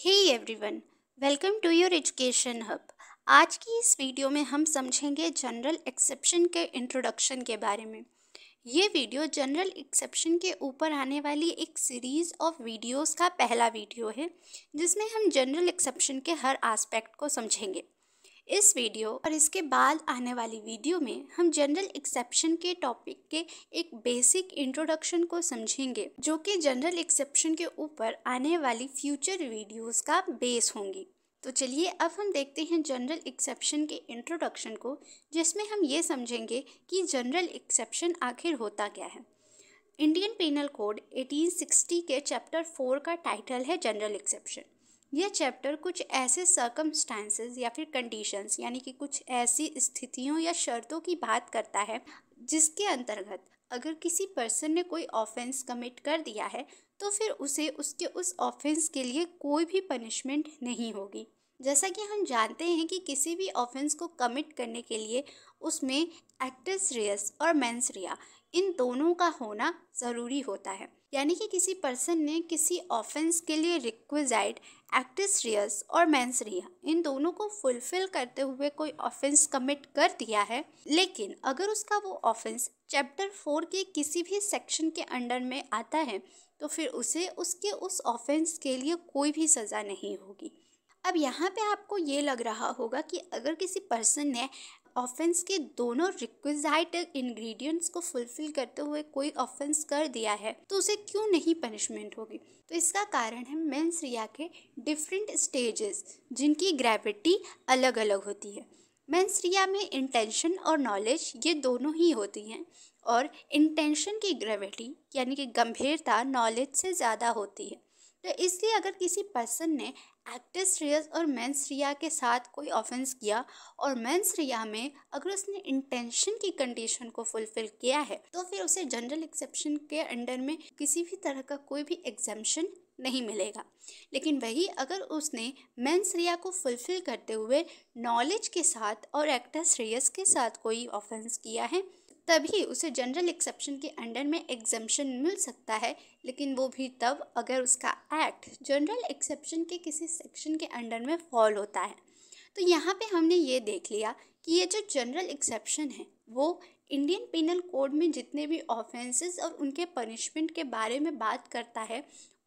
Hey everyone welcome to your education hub आज की इस वीडियो में हम समझेंगे जनरल एक्सेप्शन के इंट्रोडक्शन के बारे में ये वीडियो जनरल एक्सेप्शन के ऊपर आने वाली एक सीरीज़ ऑफ वीडियोस का पहला वीडियो है जिसमें हम जनरल एक्सेप्शन के हर एस्पेक्ट को समझेंगे इस वीडियो और इसके बाद आने वाली वीडियो में हम जनरल एक्सेप्शन के टॉपिक के एक बेसिक इंट्रोडक्शन को समझेंगे जो कि जनरल एक्सेप्शन के ऊपर आने वाली फ्यूचर वीडियोस का बेस होंगी तो चलिए अब हम देखते हैं जनरल एक्सेप्शन के इंट्रोडक्शन को जिसमें हम ये समझेंगे कि जनरल एक्सेप्शन आखिर होता क्या है इंडियन पेनल कोड 1860 के चैप्टर फोर का टाइटल है जनरल एक्सेप्शन यह चैप्टर कुछ ऐसे सर्कमस्टांसेस या फिर कंडीशंस यानी कि कुछ ऐसी स्थितियों या शर्तों की बात करता है जिसके अंतर्गत अगर किसी पर्सन ने कोई ऑफेंस कमिट कर दिया है तो फिर उसे उसके उस ऑफेंस के लिए कोई भी पनिशमेंट नहीं होगी जैसा कि हम जानते हैं कि किसी भी ऑफेंस को कमिट करने के लिए उसमें एक्टस रेयस और मेंस रिया इन दोनों का होना ज़रूरी होता है यानी कि किसी पर्सन ने किसी ऑफेंस के लिए रिक्वेजाइड एक्टिस रियस और मैंस रिया इन दोनों को फुलफिल करते हुए कोई ऑफेंस कमिट कर दिया है लेकिन अगर उसका वो ऑफेंस चैप्टर फोर के किसी भी सेक्शन के अंडर में आता है तो फिर उसे उसके उस ऑफेंस के लिए कोई भी सज़ा नहीं होगी अब यहाँ पे आपको ये लग रहा होगा कि अगर किसी पर्सन ने ऑफेंस के दोनों रिक्विजाइट इंग्रेडिएंट्स को फुलफिल करते हुए कोई ऑफेंस कर दिया है तो उसे क्यों नहीं पनिशमेंट होगी तो इसका कारण है मेंस रिया के डिफरेंट स्टेजेस जिनकी ग्रेविटी अलग अलग होती है मेंस रिया में इंटेंशन और नॉलेज ये दोनों ही होती हैं और इंटेंशन की ग्रेविटी यानी कि गंभीरता नॉलेज से ज़्यादा होती है तो इसलिए अगर किसी पर्सन ने एक्ट्रेस श्रेयस और मेंस रिया के साथ कोई ऑफेंस किया और मेंस रिया में अगर उसने इंटेंशन की कंडीशन को फुलफिल किया है तो फिर उसे जनरल एक्सेप्शन के अंडर में किसी भी तरह का कोई भी एग्जामेशन नहीं मिलेगा लेकिन वही अगर उसने मैंस रिया को फुलफिल करते हुए नॉलेज के साथ और एक्टर श्रेयस के साथ कोई ऑफेंस किया है तभी उसे जनरल एक्सेप्शन के अंडर में एग्जम्पन मिल सकता है लेकिन वो भी तब अगर उसका एक्ट जनरल एक्सेप्शन के किसी सेक्शन के अंडर में फॉल होता है तो यहाँ पे हमने ये देख लिया कि ये जो जनरल एक्सेप्शन है वो इंडियन पिनल कोड में जितने भी ऑफेंसेस और उनके पनिशमेंट के बारे में बात करता है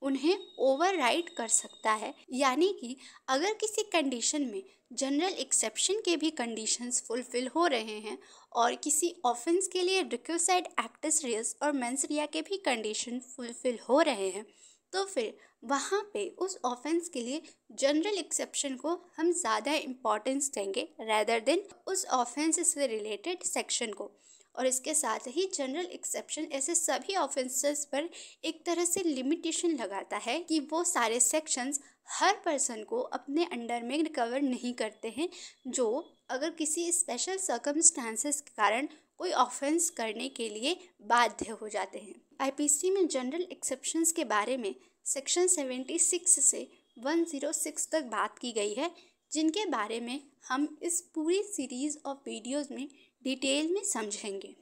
उन्हें ओवरराइड कर सकता है यानी कि अगर किसी कंडीशन में जनरल एक्सेप्शन के भी कंडीशंस फुलफिल हो रहे हैं और किसी ऑफेंस के लिए रिक्यूसाइड एक्टिस रियस और मेंसरिया के भी कंडीशन फुलफिल हो रहे हैं तो फिर वहाँ पे उस ऑफेंस के लिए जनरल एक्सेप्शन को हम ज़्यादा इम्पोर्टेंस देंगे रैदर देन उस ऑफेंस से रिलेटेड सेक्शन को और इसके साथ ही जनरल एक्सेप्शन ऐसे सभी ऑफेंसेस पर एक तरह से लिमिटेशन लगाता है कि वो सारे सेक्शंस हर पर्सन को अपने अंडर में रिकवर नहीं करते हैं जो अगर किसी स्पेशल सर्कमस्टांसेस के कारण कोई ऑफेंस करने के लिए बाध्य हो जाते हैं आईपीसी में जनरल एक्सेप्शंस के बारे में सेक्शन 76 से 106 तक बात की गई है जिनके बारे में हम इस पूरी सीरीज़ ऑफ वीडियोज़ में डिटेल में समझेंगे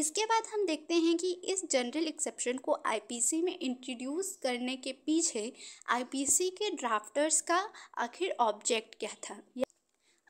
इसके बाद हम देखते हैं कि इस जनरल एक्सेप्शन को आईपीसी में इंट्रोड्यूस करने के पीछे आईपीसी के ड्राफ्टर्स का आखिर ऑब्जेक्ट क्या था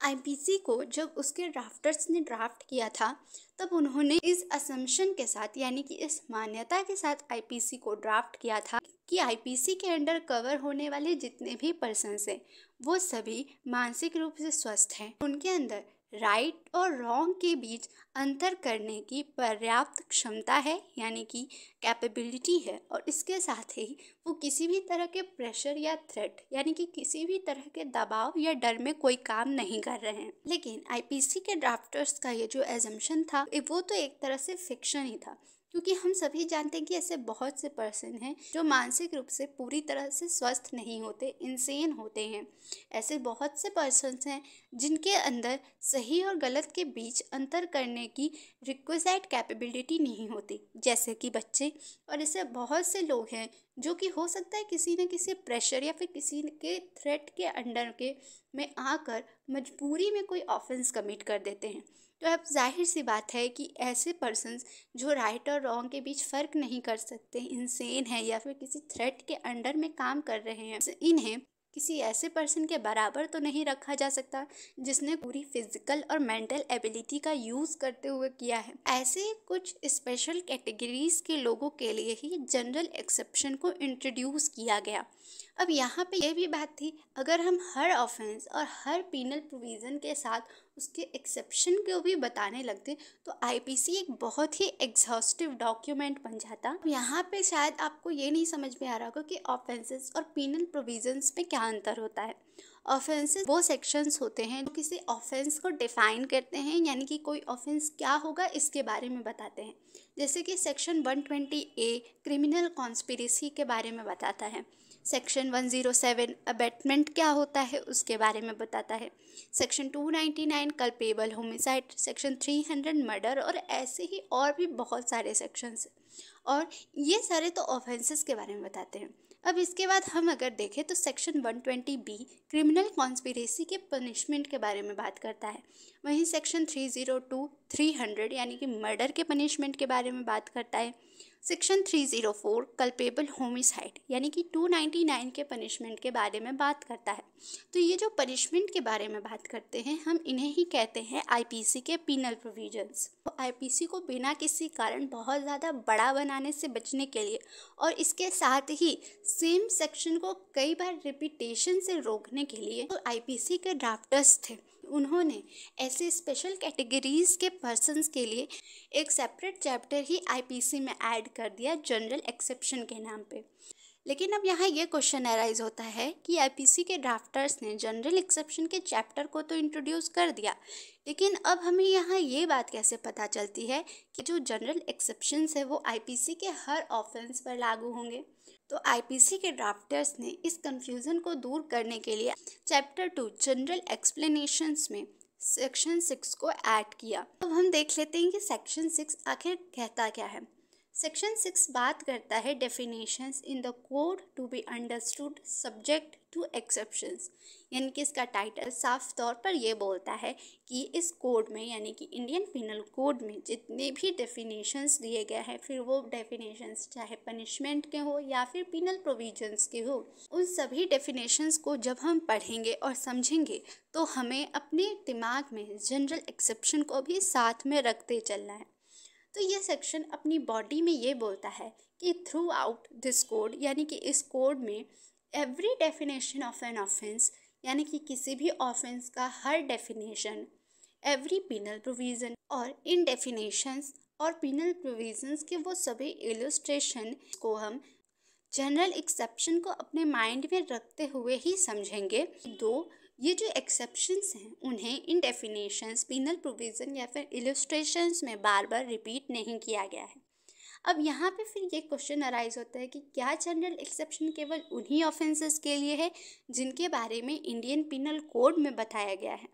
आईपीसी को जब उसके ड्राफ्टर्स ने ड्राफ्ट किया था तब उन्होंने इस असम्पशन के साथ यानी कि इस मान्यता के साथ आईपीसी को ड्राफ्ट किया था कि आईपीसी के अंडर कवर होने वाले जितने भी पर्सनस हैं वो सभी मानसिक रूप से स्वस्थ हैं उनके अंदर राइट और रॉन्ग के बीच अंतर करने की पर्याप्त क्षमता है यानी कि कैपेबिलिटी है और इसके साथ ही वो किसी भी तरह के प्रेशर या थ्रेट यानी कि किसी भी तरह के दबाव या डर में कोई काम नहीं कर रहे हैं लेकिन आईपीसी के ड्राफ्टर्स का ये जो एजम्पन था वो तो एक तरह से फिक्शन ही था क्योंकि हम सभी जानते हैं कि ऐसे बहुत से पर्सन हैं जो मानसिक रूप से पूरी तरह से स्वस्थ नहीं होते इंसेन होते हैं ऐसे बहुत से पर्सनस हैं जिनके अंदर सही और गलत के बीच अंतर करने की रिक्वेसाइट कैपेबिलिटी नहीं होती जैसे कि बच्चे और ऐसे बहुत से लोग हैं जो कि हो सकता है किसी न किसी प्रेशर या फिर किसी के थ्रेट के अंडर के में आकर मजबूरी में कोई ऑफेंस कमिट कर देते हैं तो अब जाहिर सी बात है कि ऐसे पर्सनस जो राइट और रॉन्ग के बीच फ़र्क नहीं कर सकते इंसेन हैं या फिर किसी थ्रेट के अंडर में काम कर रहे हैं तो इन्हें किसी ऐसे पर्सन के बराबर तो नहीं रखा जा सकता जिसने पूरी फिजिकल और मेंटल एबिलिटी का यूज़ करते हुए किया है ऐसे कुछ स्पेशल कैटेगरीज के लोगों के लिए ही जनरल एक्सेप्शन को इंट्रोड्यूस किया गया अब यहाँ पे ये भी बात थी अगर हम हर ऑफेंस और हर पीनल प्रोविज़न के साथ उसके एक्सेप्शन को भी बताने लगते तो आईपीसी एक बहुत ही एग्जॉस्टिव डॉक्यूमेंट बन जाता यहाँ पे शायद आपको ये नहीं समझ में आ रहा होगा कि ऑफेंसेस और पीनल प्रोविजंस में क्या अंतर होता है ऑफेंसेस वो सेक्शंस होते हैं जो किसी ऑफेंस को डिफाइन करते हैं यानी कि कोई ऑफेंस क्या होगा इसके बारे में बताते हैं जैसे कि सेक्शन 120 ए क्रिमिनल कॉन्स्पिरसी के बारे में बताता है सेक्शन 107 अबेटमेंट क्या होता है उसके बारे में बताता है section 299 culpable homicide section 300 murder और ऐसे ही और भी बहुत सारे सेक्शंस और ये सारे तो ऑफेंसेस के बारे में बताते हैं अब इसके बाद हम अगर देखें तो सेक्शन 120 बी क्रिमिनल कॉन्स्पिरेसी के पनिशमेंट के बारे में बात करता है वहीं सेक्शन 302 300 यानी कि मर्डर के पनिशमेंट के बारे में बात करता है सेक्शन 304 कल्पेबल होमिसाइड यानी कि 299 के पनिशमेंट के बारे में बात करता है तो ये जो पनिशमेंट के बारे में बात करते हैं हम इन्हें ही कहते हैं आईपीसी के पीनल प्रोविजंस तो आईपीसी को बिना किसी कारण बहुत ज़्यादा बड़ा बनाने से बचने के लिए और इसके साथ ही सेम सेक्शन को कई बार रिपीटेशन से रोकने के लिए तो सी के ड्राफ्टर्स थे उन्होंने ऐसे स्पेशल कैटेगरीज़ के पर्सनस के लिए एक सेपरेट चैप्टर ही आई में ऐड कर दिया जनरल एक्सेप्शन के नाम पे लेकिन अब यहाँ ये क्वेश्चन अराइज होता है कि आईपीसी के ड्राफ्टर्स ने जनरल एक्सेप्शन के चैप्टर को तो इंट्रोड्यूस कर दिया लेकिन अब हमें यहाँ ये बात कैसे पता चलती है कि जो जनरल एक्सेप्शन है वो आईपीसी के हर ऑफेंस पर लागू होंगे तो आईपीसी के ड्राफ्टर्स ने इस कन्फ्यूज़न को दूर करने के लिए चैप्टर टू जनरल एक्सप्लेनेशंस में सेक्शन सिक्स को ऐड किया अब हम देख लेते हैं कि सेक्शन सिक्स आखिर कहता क्या है सेक्शन सिक्स बात करता है definitions in the code to be understood subject to exceptions यानी कि इसका टाइटल साफ तौर पर यह बोलता है कि इस कोड में यानी कि इंडियन पिनल कोड में जितने भी डेफिनेशंस दिए गए हैं फिर वो डेफिनेशंस चाहे पनिशमेंट के हो या फिर पिनल प्रोविजंस के हो उन सभी डेफिनेशंस को जब हम पढ़ेंगे और समझेंगे तो हमें अपने दिमाग में जनरल एक्सेप्शन को भी साथ में रखते चलना है तो ये सेक्शन अपनी बॉडी में ये बोलता है कि थ्रू आउट दिस कोड यानी कि इस कोड में every definition of an offence यानी कि किसी भी ऑफेंस का हर डेफिनेशन एवरी पिनल प्रोविज़न और इन डेफिनेशंस और पिनल प्रोविजंस के वो सभी एलोस्ट्रेशन को हम जनरल एक्सेप्शन को अपने माइंड में रखते हुए ही समझेंगे दो ये जो एक्सेप्शंस हैं उन्हें इन डेफिनेशंस पिनल प्रोविज़न या फिर इलस्ट्रेशंस में बार बार रिपीट नहीं किया गया है अब यहाँ पे फिर ये क्वेश्चन अराइज होता है कि क्या जनरल एक्सेप्शन केवल उन्हीं ऑफेंसेस के लिए है जिनके बारे में इंडियन पिनल कोड में बताया गया है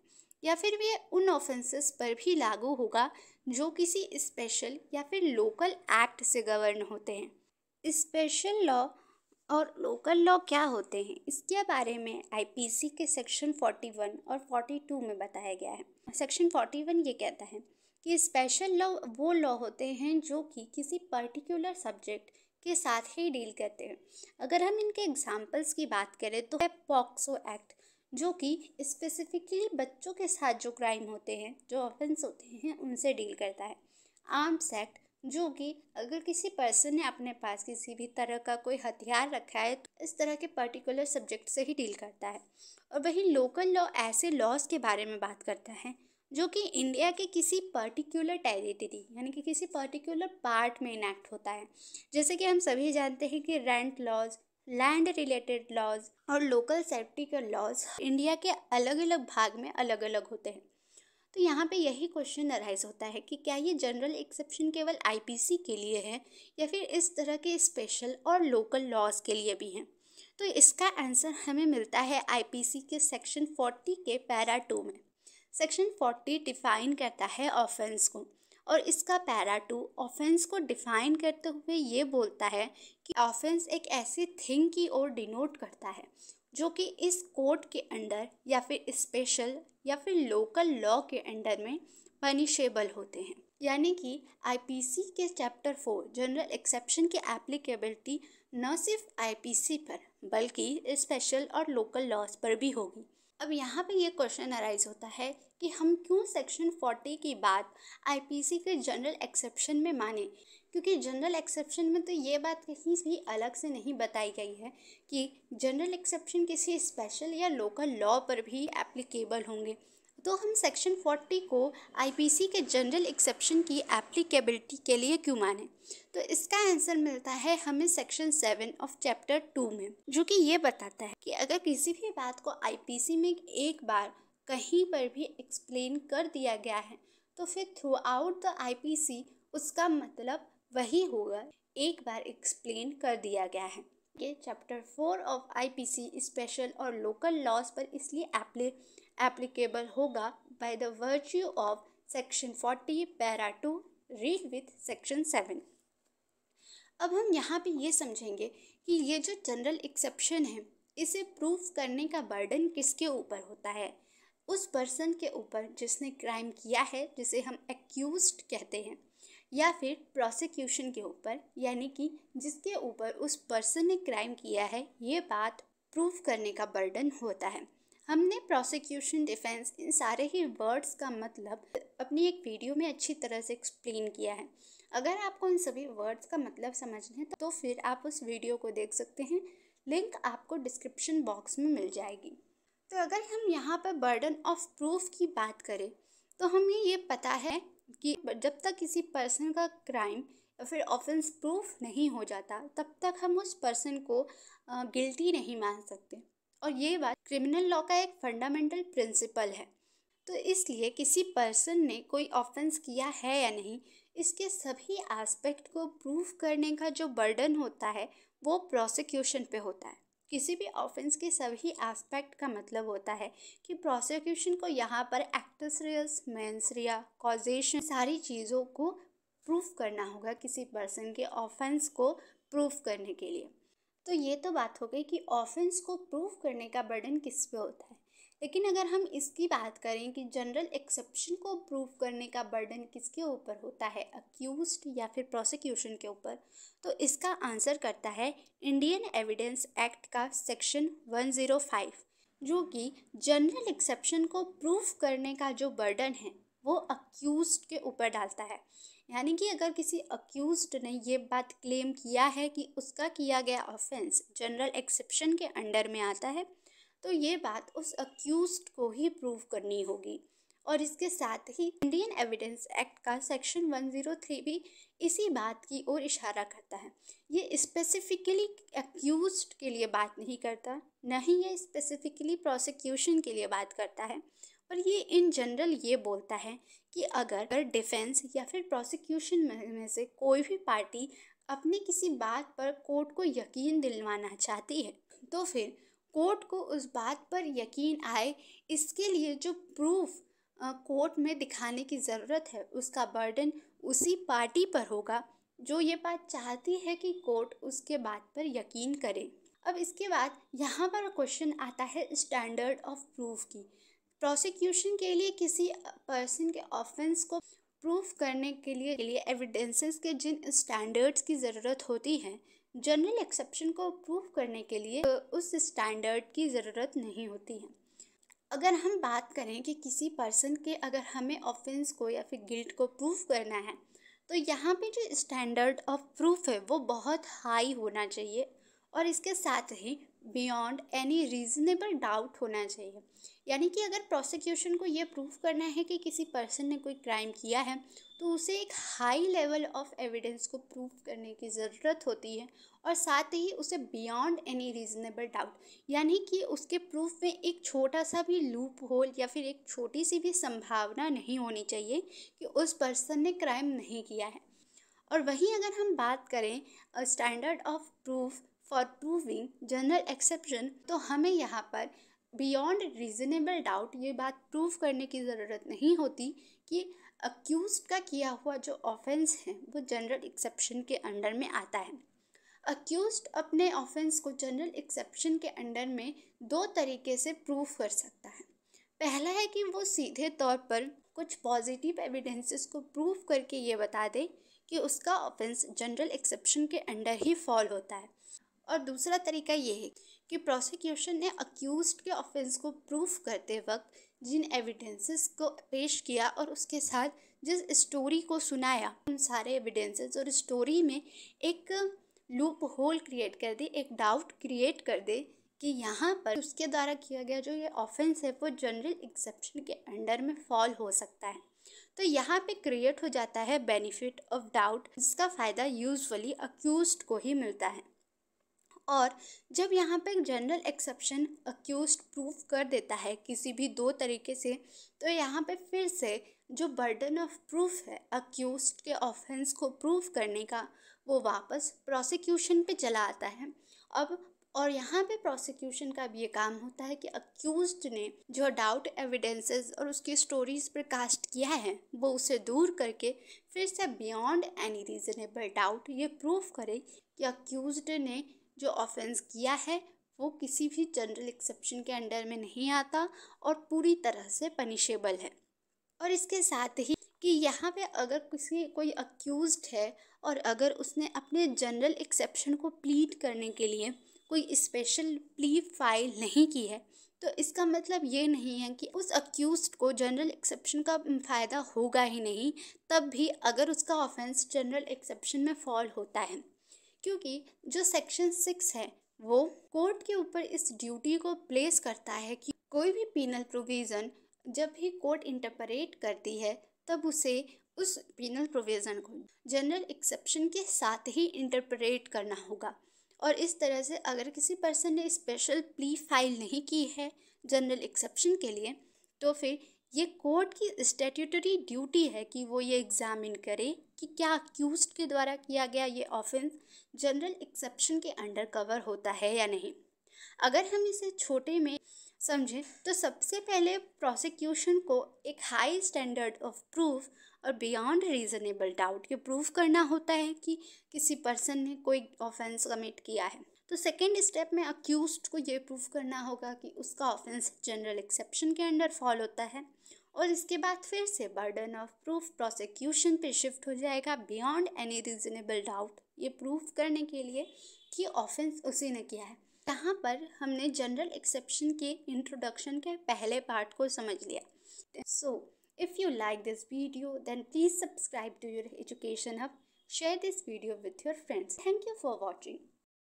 या फिर वे उन ऑफेंसेस पर भी लागू होगा जो किसी स्पेशल या फिर लोकल एक्ट से गवर्न होते हैं स्पेशल लॉ और लोकल लॉ क्या होते हैं इसके बारे में आईपीसी के सेक्शन 41 और 42 में बताया गया है सेक्शन 41 ये कहता है कि स्पेशल लॉ वो लॉ होते हैं जो कि किसी पर्टिकुलर सब्जेक्ट के साथ ही डील करते हैं अगर हम इनके एग्जाम्पल्स की बात करें तो है पॉक्सो एक्ट जो कि स्पेसिफिकली बच्चों के साथ जो क्राइम होते हैं जो ऑफेंस होते हैं उनसे डील करता है आर्म्स एक्ट जो कि अगर किसी पर्सन ने अपने पास किसी भी तरह का कोई हथियार रखा है तो इस तरह के पर्टिकुलर सब्जेक्ट से ही डील करता है और वहीं लोकल लॉ ऐसे लॉज के बारे में बात करता है जो कि इंडिया के किसी पर्टिकुलर टेरिटरी यानी कि किसी पर्टिकुलर पार्ट में इनैक्ट होता है जैसे कि हम सभी जानते हैं कि rent laws land related laws और लोकल सेफ्टी के लॉज इंडिया के अलग अलग भाग में अलग अलग होते हैं तो यहाँ पे यही क्वेश्चन अराइज होता है कि क्या ये जनरल एक्सेप्शन केवल आईपीसी के लिए है या फिर इस तरह के स्पेशल और लोकल लॉज के लिए भी हैं तो इसका आंसर हमें मिलता है आईपीसी के सेक्शन फोर्टी के पैरा टू में सेक्शन फोर्टी डिफाइन करता है ऑफेंस को और इसका पैरा टू ऑफेंस को डिफाइन करते हुए ये बोलता है कि ऑफेंस एक ऐसी थिंग की ओर डिनोट करता है जो कि इस कोर्ट के अंडर या फिर स्पेशल या फिर लोकल लॉ के अंडर में पनिशेबल होते हैं यानी कि आईपीसी के चैप्टर फोर जनरल एक्सेप्शन की एप्लीकेबिलिटी न सिर्फ आईपीसी पर बल्कि स्पेशल और लोकल लॉज पर भी होगी अब यहाँ पे ये क्वेश्चन अराइज होता है कि हम क्यों सेक्शन फोर्टी की बात आईपीसी के जनरल एक्सेप्शन में माने क्योंकि जनरल एक्सेप्शन में तो ये बात कहीं भी अलग से नहीं बताई गई है कि जनरल एक्सेप्शन किसी स्पेशल या लोकल लॉ पर भी एप्लीकेबल होंगे तो हम सेक्शन फोर्टी को आईपीसी के जनरल एक्सेप्शन की एप्लीकेबिलिटी के लिए क्यों माने तो इसका आंसर मिलता है हमें section seven of chapter two में जो कि ये बताता है कि अगर किसी भी बात को आईपीसी में एक बार कहीं पर भी एक्सप्लेन कर दिया गया है तो फिर थ्रू आउट द आईपीसी उसका मतलब वही होगा एक बार एक्सप्लेन कर दिया गया है ये chapter four of IPC special और लोकल लॉज पर इसलिए एप्लीकेबल होगा by the virtue of section forty para two read with section seven अब हम यहाँ पे ये समझेंगे कि ये जो जनरल एक्सेप्शन है इसे प्रूफ करने का बर्डन किसके ऊपर होता है उस पर्सन के ऊपर जिसने क्राइम किया है जिसे हम एक्यूज कहते हैं या फिर प्रोसिक्यूशन के ऊपर यानी कि जिसके ऊपर उस पर्सन ने क्राइम किया है ये बात प्रूव करने का बर्डन होता है हमने प्रोसिक्यूशन डिफेंस इन सारे ही वर्ड्स का मतलब अपनी एक वीडियो में अच्छी तरह से एक्सप्लेन किया है अगर आपको इन सभी वर्ड्स का मतलब समझना है तो फिर आप उस वीडियो को देख सकते हैं लिंक आपको डिस्क्रिप्शन बॉक्स में मिल जाएगी तो अगर हम यहाँ पर बर्डन ऑफ प्रूफ की बात करें तो हमें ये पता है कि जब तक किसी पर्सन का क्राइम या फिर ऑफेंस प्रूफ नहीं हो जाता तब तक हम उस पर्सन को गिल्टी नहीं मान सकते और ये बात क्रिमिनल लॉ का एक फंडामेंटल प्रिंसिपल है तो इसलिए किसी पर्सन ने कोई ऑफेंस किया है या नहीं इसके सभी एस्पेक्ट को प्रूफ करने का जो बर्डन होता है वो प्रोसिक्यूशन पे होता है किसी भी ऑफेंस के सभी एस्पेक्ट का मतलब होता है कि प्रोसिक्यूशन को यहाँ पर एक्टस रियस मैंसरिया रिया कॉजेशन सारी चीज़ों को प्रूफ करना होगा किसी पर्सन के ऑफेंस को प्रूफ करने के लिए तो ये तो बात हो गई कि ऑफेंस को प्रूफ करने का बर्डन किस पे होता है लेकिन अगर हम इसकी बात करें कि जनरल एक्सेप्शन को प्रूव करने का बर्डन किसके ऊपर होता है अक्यूज या फिर प्रोसिक्यूशन के ऊपर तो इसका आंसर करता है इंडियन एविडेंस एक्ट का सेक्शन 105 जो कि जनरल एक्सेप्शन को प्रूव करने का जो बर्डन है वो अक्यूज के ऊपर डालता है यानी कि अगर किसी अक्यूज ने ये बात क्लेम किया है कि उसका किया गया ऑफेंस जनरल एक्सेप्शन के अंडर में आता है तो ये बात उस अक्यूज को ही प्रूव करनी होगी और इसके साथ ही इंडियन एविडेंस एक्ट का सेक्शन 103 भी इसी बात की ओर इशारा करता है ये स्पेसिफिकली एक्यूज के लिए बात नहीं करता न ही ये स्पेसिफिकली प्रोसिक्यूशन के लिए बात करता है और ये इन जनरल ये बोलता है कि अगर अगर डिफेंस या फिर प्रोसिक्यूशन में से कोई भी पार्टी अपनी किसी बात पर कोर्ट को यकीन दिलवाना चाहती है तो फिर कोर्ट को उस बात पर यकीन आए इसके लिए जो प्रूफ कोर्ट में दिखाने की ज़रूरत है उसका बर्डन उसी पार्टी पर होगा जो ये बात चाहती है कि कोर्ट उसके बात पर यकीन करे अब इसके बाद यहाँ पर क्वेश्चन आता है स्टैंडर्ड ऑफ प्रूफ की प्रोसिक्यूशन के लिए किसी पर्सन के ऑफेंस को प्रूफ करने के लिए के लिए एविडेंसेस के जिन स्टैंडर्ड्स की ज़रूरत होती है जनरल एक्सेप्शन को प्रूव करने के लिए उस स्टैंडर्ड की ज़रूरत नहीं होती है अगर हम बात करें कि किसी पर्सन के अगर हमें ऑफेंस को या फिर गिल्ट को प्रूव करना है तो यहाँ पे जो स्टैंडर्ड ऑफ प्रूफ है वो बहुत हाई होना चाहिए और इसके साथ ही बियॉन्ड एनी रीजनेबल डाउट होना चाहिए यानी कि अगर प्रोसिक्यूशन को ये प्रूव करना है कि किसी पर्सन ने कोई क्राइम किया है तो उसे एक हाई लेवल ऑफ एविडेंस को प्रूव करने की ज़रूरत होती है और साथ ही उसे बियॉन्ड एनी रीज़नेबल डाउट यानी कि उसके प्रूफ में एक छोटा सा भी लूप होल या फिर एक छोटी सी भी संभावना नहीं होनी चाहिए कि उस पर्सन ने क्राइम नहीं किया है और वहीं अगर हम बात करें standard of proof for proving general exception तो हमें यहाँ पर बियॉन्ड रीज़नेबल डाउट ये बात प्रूव करने की ज़रूरत नहीं होती कि अक्यूज का किया हुआ जो ऑफेंस है वो जनरल एक्सेप्शन के अंडर में आता है अक्यूज अपने ऑफेंस को जनरल एक्सेप्शन के अंडर में दो तरीके से प्रूव कर सकता है पहला है कि वो सीधे तौर पर कुछ पॉजिटिव एविडेंसेस को प्रूव करके ये बता दे कि उसका ऑफेंस जनरल एक्सेप्शन के अंडर ही फॉल होता है और दूसरा तरीका ये है कि प्रोसिक्यूशन ने अक्यूज के ऑफेंस को प्रूफ करते वक्त जिन एविडेंसेस को पेश किया और उसके साथ जिस स्टोरी को सुनाया उन सारे एविडेंसेस और स्टोरी में एक लूप होल क्रिएट कर दे एक डाउट क्रिएट कर दे कि यहाँ पर उसके द्वारा किया गया जो ये ऑफेंस है वो जनरल एक्सेप्शन के अंडर में फॉल हो सकता है तो यहाँ पे क्रिएट हो जाता है बेनिफिट ऑफ डाउट जिसका फ़ायदा यूजुअली अक्यूज को ही मिलता है और जब यहाँ पे जनरल एक्सेप्शन अक्यूज प्रूव कर देता है किसी भी दो तरीके से तो यहाँ पे फिर से जो बर्डन ऑफ प्रूफ है अक्यूज के ऑफेंस को प्रूव करने का वो वापस प्रोसिक्यूशन पे चला आता है अब और यहाँ पे प्रोसिक्यूशन का भी ये काम होता है कि अक्यूज ने जो डाउट एविडेंसेस और उसकी स्टोरीज पर कास्ट किया है वो उसे दूर करके फिर से बियॉन्ड एनी रीजनेबल डाउट ये प्रूफ करे कि अक्यूज ने जो ऑफेंस किया है वो किसी भी जनरल एक्सेप्शन के अंडर में नहीं आता और पूरी तरह से पनिशेबल है और इसके साथ ही कि यहाँ पे अगर किसी कोई अक्यूज़ है और अगर उसने अपने जनरल एक्सेप्शन को प्लीट करने के लिए कोई स्पेशल प्ली फाइल नहीं की है तो इसका मतलब ये नहीं है कि उस अक्यूज को जनरल एक्सेप्शन का फ़ायदा होगा ही नहीं तब भी अगर उसका ऑफेंस जनरल एक्सेप्शन में फॉल होता है क्योंकि जो सेक्शन सिक्स है वो कोर्ट के ऊपर इस ड्यूटी को प्लेस करता है कि कोई भी पीनल प्रोविज़न जब भी कोर्ट इंटरप्रेट करती है तब उसे उस पीनल प्रोविज़न को जनरल एक्सेप्शन के साथ ही इंटरप्रेट करना होगा और इस तरह से अगर किसी पर्सन ने स्पेशल प्ली फाइल नहीं की है जनरल एक्सेप्शन के लिए तो फिर ये कोर्ट की स्टेट्यूटरी ड्यूटी है कि वो ये एग्ज़ामिन करे कि क्या अक्यूज के द्वारा किया गया ये ऑफेंस जनरल एक्सेप्शन के अंडर कवर होता है या नहीं अगर हम इसे छोटे में समझें तो सबसे पहले प्रोसिक्यूशन को एक हाई स्टैंडर्ड ऑफ प्रूफ और बियॉन्ड रीज़नेबल डाउट ये प्रूव करना होता है कि किसी पर्सन ने कोई ऑफेंस कमिट किया है तो सेकेंड स्टेप में अक्यूज को ये प्रूव करना होगा कि उसका ऑफेंस जनरल एक्सेप्शन के अंडर फॉल होता है और इसके बाद फिर से बर्डन ऑफ प्रूफ प्रोसिक्यूशन पे शिफ्ट हो जाएगा बियॉन्ड एनी रीजनेबल डाउट ये प्रूफ करने के लिए कि ऑफेंस उसी ने किया है यहाँ पर हमने जनरल एक्सेप्शन के इंट्रोडक्शन के पहले पार्ट को समझ लिया सो so, If you like this video, then please subscribe to your Education Hub. Share this video with your friends. Thank you for watching.